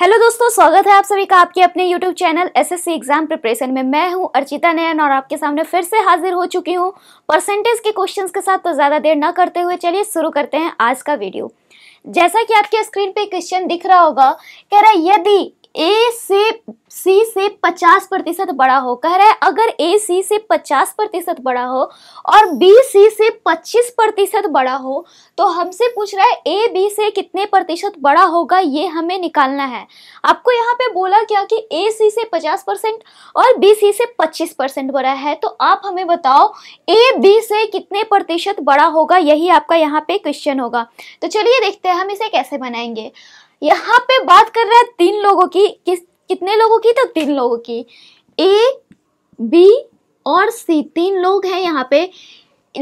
hello दोस्तों स्वागत है आप सभी का आपके अपने YouTube channel SSC exam preparation में मैं हूं अर्चिता नयन और आपके सामने फिर से हाजिर हो चुकी हूं परसेंटेज के क्वेश्चंस के साथ तो ज़्यादा देर ना करते हुए चलिए शुरू करते हैं आज का वीडियो जैसा कि आपके स्क्रीन पे क्वेश्चन दिख रहा होगा कह रहा है यदि ए से सी से 50 प्रतिशत बड़ा हो कह रहा है अगर ए सी से 50 प्रतिशत बड़ा हो और बी सी से 25 प्रतिशत बड़ा हो तो हमसे पूछ रहा है ए बी से कितने प्रतिशत बड़ा होगा ये हमें निकालना है आपको यहाँ पे बोला क्या कि ए सी से 50 परसेंट और बी सी से 25 परसेंट बड़ा है तो आप हमें बताओ ए बी से कितने प्रतिशत बड़ा होगा यही आपका यहाँ पे क्वेश्चन होगा तो चलिए देखते हैं हम इसे कैसे बनाएंगे यहाँ पे बात कर रहा है तीन लोगों की किस कितने लोगों की तो तीन लोगों की ए बी और सी तीन लोग हैं यहाँ पे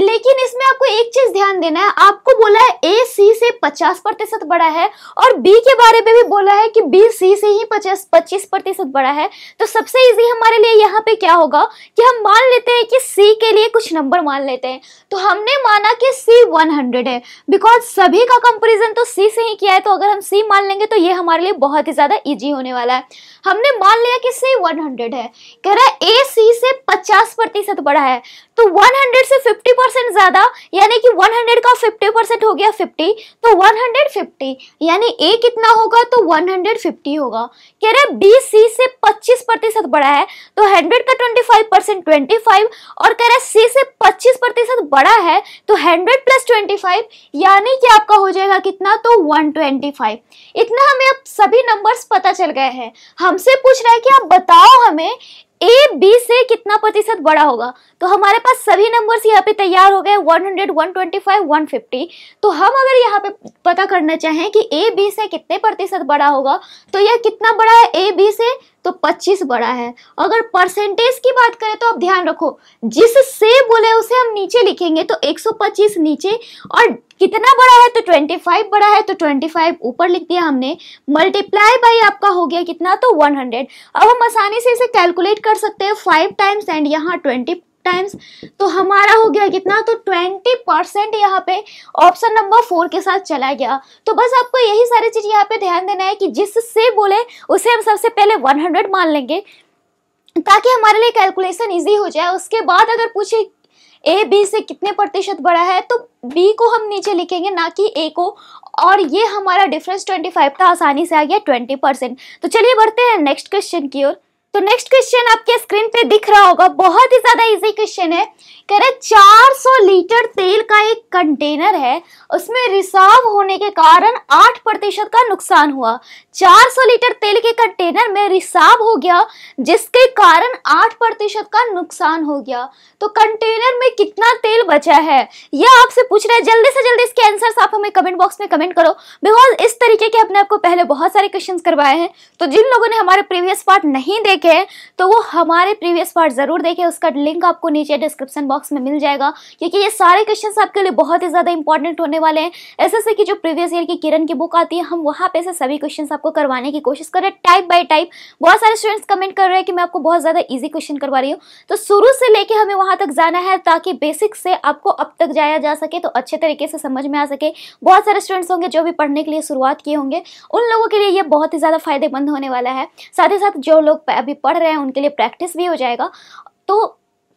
लेकिन इसमें आपको एक चीज ध्यान देना है आपको बोला है ए सी से 50 प्रतिशत बड़ा है और बी के बारे में भी बोला है कि बी सी से ही 50 25 प्रतिशत बड़ा है तो सबसे इजी हमारे लिए यहाँ पे क्या होगा कि हम मान लेते हैं कि सी के लिए कुछ नंबर मान लेते हैं तो हमने माना कि सी 100 है बिकॉज सभी का कंपेरिजन तो सी से ही किया है तो अगर हम सी मान लेंगे तो ये हमारे लिए बहुत ही ज्यादा ईजी होने वाला है हमने मान लिया कि सी वन है कह रहा है ए सी से पचास प्रतिशत बड़ा है तो 100 से 50 परसेंट ज़्यादा यानी कि 100 का 50 परसेंट हो गया 50 तो 150 यानी ए कितना होगा तो 150 होगा कह रहे बी सी से 25 प्रतिशत बड़ा है तो 100 का 25 परसेंट ट्वेंटी और कह रहे सी से 25 प्रतिशत बड़ा है तो 100 प्लस ट्वेंटी यानी कि आपका हो जाएगा कितना तो 125 इतना हमें अब सभी नंबर्स पता चल गए हैं हमसे पूछ रहा है कि आप बताओ हमें ए बी से कितना प्रतिशत बड़ा होगा तो हमारे पास सभी नंबर्स यहाँ पे तैयार हो गए 100, 125, 150 तो हम अगर यहाँ पे पता करना चाहें कि ए बी से कितने प्रतिशत बड़ा होगा तो यह कितना बड़ा है ए बी से तो 25 बड़ा है अगर परसेंटेज की बात करें तो आप ध्यान रखो से बोले उसे हम नीचे लिखेंगे तो 125 नीचे और कितना बड़ा है तो 25 बड़ा है तो 25 ऊपर लिख दिया हमने मल्टीप्लाई बाई आपका हो गया कितना तो 100 अब हम आसानी से इसे कैलकुलेट कर सकते हैं फाइव टाइम्स एंड यहाँ ट्वेंटी टाइम्स तो हमारा हो गया कितना तो ट्वेंटी परसेंट यहाँ पे ऑप्शन नंबर फोर के साथ चला गया तो बस आपको यही सारी चीज़ यहाँ पे ध्यान देना है कि जिससे बोले उसे हम सबसे पहले वन हंड्रेड मान लेंगे ताकि हमारे लिए कैलकुलेशन ईजी हो जाए उसके बाद अगर पूछे ए बी से कितने प्रतिशत बड़ा है तो बी को हम नीचे लिखेंगे ना कि ए को और ये हमारा डिफरेंस ट्वेंटी फाइव था आसानी से आ गया ट्वेंटी परसेंट तो चलिए बढ़ते हैं नेक्स्ट क्वेश्चन की ओर तो नेक्स्ट क्वेश्चन आपके स्क्रीन पे दिख रहा होगा बहुत ही ज्यादा इजी क्वेश्चन है कह रहे 400 लीटर तेल का एक कंटेनर है उसमें रिसाव होने के कारण 8 प्रतिशत का नुकसान हुआ 400 लीटर तेल के कंटेनर में रिसाव हो गया जिसके कारण 8 प्रतिशत का नुकसान हो गया तो कंटेनर में कितना तेल बचा है यह आपसे पूछ रहे हैं जल्दी से जल्दी इसके आंसर आप हमें कमेंट बॉक्स में कमेंट करो बिकॉज इस तरीके के अपने आपको पहले बहुत सारे क्वेश्चन करवाए हैं तो जिन लोगों ने हमारे प्रीवियस पार्ट नहीं देखे देखे हैं तो वो हमारे प्रीवियस पार्ट ज़रूर देखें उसका लिंक आपको नीचे डिस्क्रिप्शन बॉक्स में मिल जाएगा क्योंकि ये सारे क्वेश्चन आपके लिए बहुत ही ज़्यादा इंपॉर्टेंट होने वाले हैं एस की जो प्रीवियस ईयर की किरण की बुक आती है हम वहाँ पे से सभी क्वेश्चन आपको करवाने की कोशिश कर रहे हैं टाइप बाई टाइप बहुत सारे स्टूडेंट्स कमेंट कर रहे हैं कि मैं आपको बहुत ज़्यादा ईजी क्वेश्चन करवा रही हूँ तो शुरू से लेके हमें वहाँ तक जाना है ताकि बेसिक से आपको अब तक जाया जा सके तो अच्छे तरीके से समझ में आ सके बहुत सारे स्टूडेंट्स होंगे जो भी पढ़ने के लिए शुरुआत किए होंगे उन लोगों के लिए ये बहुत ही ज़्यादा फायदेमंद होने वाला है साथ ही साथ जो लोग अभी अभी पढ़ रहे हैं उनके लिए प्रैक्टिस भी हो जाएगा तो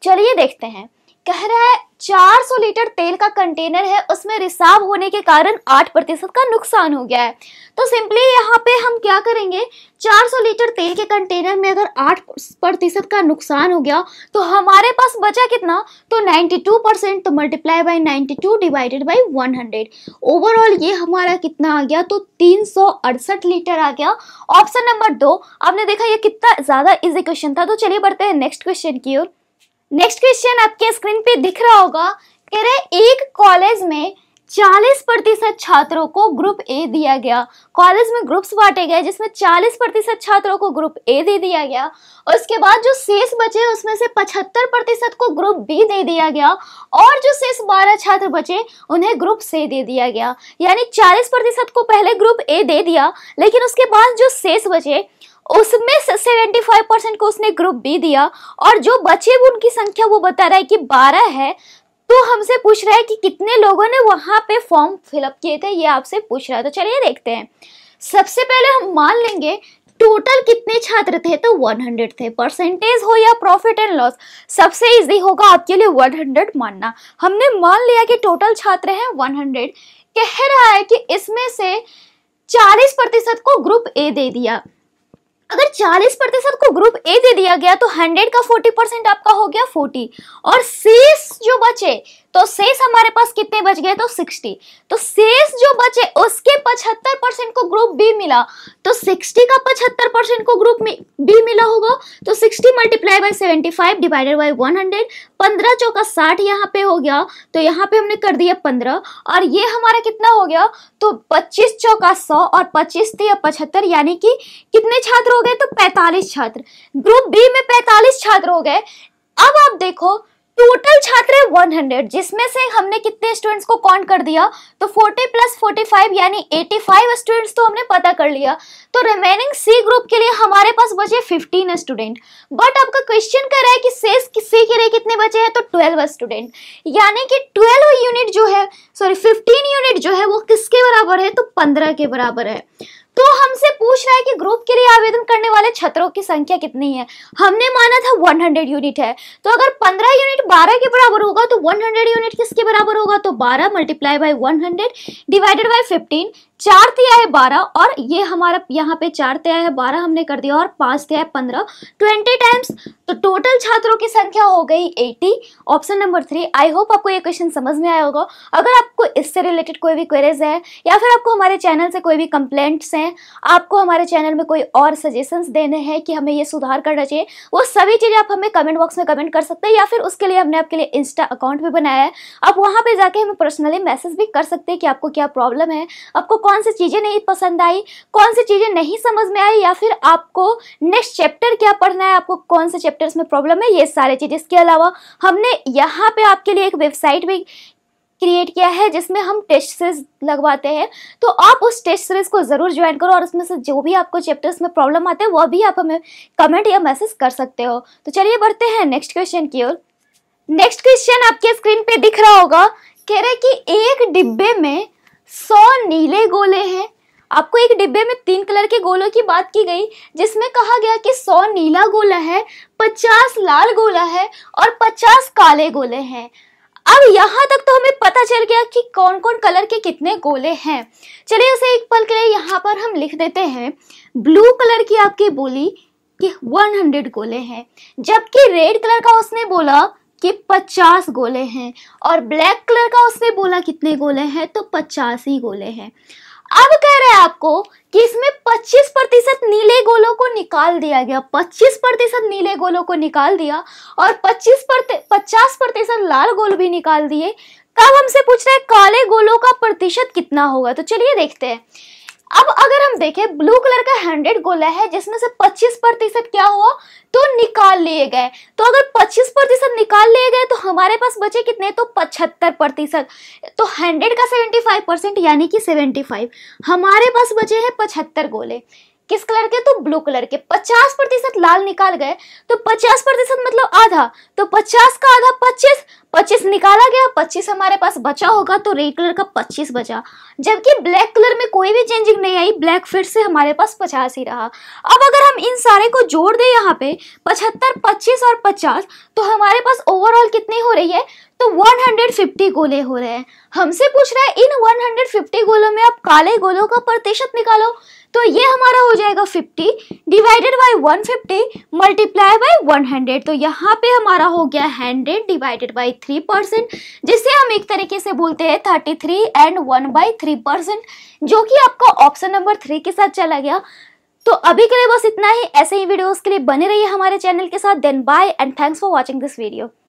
चलिए देखते हैं कह रहा है 400 लीटर तेल का कंटेनर है उसमें रिसाव होने के कारण 8 प्रतिशत का नुकसान हो गया है तो सिंपली यहाँ पे हम क्या करेंगे 400 लीटर तेल के कंटेनर में अगर 8 प्रतिशत का नुकसान हो गया तो हमारे पास बचा कितना तो 92 परसेंट तो multiply by 92 divided by 100 overall ये हमारा कितना आ गया तो तीन लीटर आ गया ऑप्शन नंबर दो आपने देखा ये कितना ज़्यादा इजी क्वेश्चन था तो चलिए बढ़ते हैं नेक्स्ट क्वेश्चन की ओर नेक्स्ट क्वेश्चन आपके स्क्रीन पे दिख रहा होगा कह रहे एक कॉलेज में चालीस प्रतिशत छात्रों को ग्रुप ए दिया गया कॉलेज में ग्रुप्स बांटे गए जिसमें चालीस प्रतिशत छात्रों को ग्रुप ए दे दिया गया और उसके बाद जो शेष बचे उसमें से पचहत्तर प्रतिशत को ग्रुप बी दे दिया गया और जो शेष बारह छात्र बचे उन्हें ग्रुप सी दे दिया गया यानी चालीस प्रतिशत को पहले ग्रुप ए दे दिया लेकिन उसके बाद जो शेष बचे उसमें सेवेंटी फाइव परसेंट को उसने ग्रुप बी दिया और जो बचे उनकी संख्या वो बता रहा है कि बारह है तो हमसे पूछ रहा है कि कितने लोगों ने वहाँ पे फॉर्म फिलअप किए थे ये आपसे पूछ रहा है तो चलिए देखते हैं सबसे पहले हम मान लेंगे टोटल कितने छात्र थे तो 100 थे परसेंटेज हो या प्रॉफिट एंड लॉस सबसे इजी होगा आपके लिए 100 मानना हमने मान लिया कि टोटल छात्र हैं 100 कह रहा है कि इसमें से 40 प्रतिशत को ग्रुप ए दे दिया अगर 40 प्रतिशत को ग्रुप ए दे दिया गया तो 100 का 40 परसेंट आपका हो गया 40 और शेष जो बचे तो सेस हमारे पास कितने बच गए तो 60 तो सेस जो बचे उसके 75 परसेंट को ग्रुप बी मिला तो 60 का 75 परसेंट को ग्रुप बी मिला होगा तो 60 मल्टीप्लाई बाय 75 डिवाइडेड बाय 100 पंद्रह का साठ यहाँ पे हो गया तो यहाँ पे हमने कर दिया पंद्रह और ये हमारा कितना हो गया तो पच्चीस चौका सौ और पच्चीस या पचहत्तर यानी कि कितने छात्र हो गए तो पैंतालीस छात्र ग्रुप बी में पैंतालीस छात्र हो गए अब आप देखो टोटल छात्र है 100 जिसमें से हमने कितने स्टूडेंट्स को काउंट कर दिया तो 40 प्लस 45 यानी 85 स्टूडेंट्स तो हमने पता कर लिया तो रिमेनिंग सी ग्रुप के लिए हमारे पास बचे 15 स्टूडेंट बट आपका क्वेश्चन कर रहा है कि शेष सी के लिए कितने बचे हैं तो 12 स्टूडेंट यानी कि 12 यूनिट जो है सॉरी 15 यूनिट जो है वो किसके बराबर है तो पंद्रह के बराबर है तो हमसे पूछ रहा है कि ग्रुप के लिए आवेदन करने वाले छात्रों की संख्या कितनी है हमने माना था 100 यूनिट है तो अगर 15 यूनिट 12 के बराबर होगा तो 100 यूनिट किसके बराबर होगा तो 12 multiply by hundred divided by 15 चार तिया आए बारह और ये हमारा यहाँ पे चार तिया है बारह हमने कर दिया और पांच तिया पंद्रह ट्वेंटी टाइम्स तो टोटल छात्रों की संख्या हो गई eighty option number three I hope आपको ये क्वेश्चन समझ में आया होगा अगर आपको इससे रिलेटेड कोई भी क्वेरीज है या फिर आपको हमारे चैनल से कोई भी कंप्लेंट्स हैं आपको हमारे चैनल में कोई और सजेशंस देने हैं कि हमें ये सुधार करना चाहिए वो सभी चीज़ें आप हमें कमेंट बॉक्स में कमेंट कर सकते हैं या फिर उसके लिए हमने आपके लिए इंस्टा अकाउंट भी बनाया है आप वहाँ पर जाके हमें पर्सनली मैसेज भी कर सकते हैं कि आपको क्या प्रॉब्लम है आपको कौन सी चीज़ें नहीं पसंद आई कौन सी चीज़ें नहीं समझ में आई या फिर आपको नेक्स्ट चैप्टर क्या पढ़ना है आपको कौन से चैप्टर्स में प्रॉब्लम है ये सारे चीज़ इसके अलावा हमने यहाँ पे आपके लिए एक वेबसाइट भी क्रिएट किया है जिसमें हम टेस्ट सीरीज लगवाते हैं तो आप उस टेस्ट सीरीज को ज़रूर ज्वाइन करो और उसमें से जो भी आपको चैप्टर्स में प्रॉब्लम आते हैं वह भी आप हमें कमेंट या मैसेज कर सकते हो तो चलिए बढ़ते हैं नेक्स्ट क्वेश्चन की ओर नेक्स्ट क्वेश्चन आपके स्क्रीन पे दिख रहा होगा कह रहे कि एक डिब्बे में सौ नीले गोले हैं आपको एक डिब्बे में तीन कलर के गोलों की बात की गई जिसमें कहा गया कि सौ नीला गोला है पचास लाल गोला है और पचास काले गोले हैं अब यहाँ तक तो हमें पता चल गया कि कौन कौन कलर के कितने गोले हैं चलिए उसे एक पल के लिए यहाँ पर हम लिख देते हैं ब्लू कलर की आपकी बोली कि 100 गोले हैं जबकि रेड कलर का उसने बोला कि 50 गोले हैं और ब्लैक कलर का उसने बोला कितने गोले हैं तो 50 ही गोले हैं अब कह रहे हैं आपको कि इसमें 25 प्रतिशत नीले गोलों को निकाल दिया गया 25 प्रतिशत नीले गोलों को निकाल दिया और 25 पचास प्रतिशत लाल गोल भी निकाल दिए तब हमसे पूछ रहे हैं काले गोलों का प्रतिशत कितना होगा तो चलिए देखते हैं अब अगर हम देखें ब्लू कलर का हंड्रेड गोला है जिसमें से 25 प्रतिशत क्या हुआ तो निकाल लिए गए तो अगर 25 प्रतिशत निकाल लिए गए तो हमारे पास बचे कितने तो 75 प्रतिशत तो हंड्रेड का 75 परसेंट यानी कि 75 हमारे पास बचे हैं 75 गोले किस कलर के तो ब्लू कलर के पचास प्रतिशत लाल निकाल गए तो पचास प्रतिशत मतलब आधा तो पचास का आधा पच्चीस पच्चीस निकाला गया पच्चीस हमारे पास बचा होगा तो रेड कलर का पच्चीस बचा जबकि ब्लैक कलर में कोई भी चेंजिंग नहीं आई ब्लैक फिर से हमारे पास पचास ही रहा अब अगर हम इन सारे को जोड़ दें यहाँ पे पचहत्तर पच्चीस और पचास तो हमारे पास ओवरऑल कितनी हो रही है तो 150 गोले हो रहे हैं हमसे पूछ रहा है इन 150 गोलों में आप काले गोलों का प्रतिशत निकालो तो ये हमारा हो जाएगा 50 divided by 150 fifty multiply by one तो यहाँ पे हमारा हो गया 100 डिवाइडेड बाय 3 परसेंट जिससे हम एक तरीके से बोलते हैं 33 एंड 1 बाई थ्री परसेंट जो कि आपका ऑप्शन नंबर थ्री के साथ चला गया तो अभी के लिए बस इतना ही ऐसे ही वीडियोस के लिए बने रहिए हमारे चैनल के साथ then bye and thanks for watching this video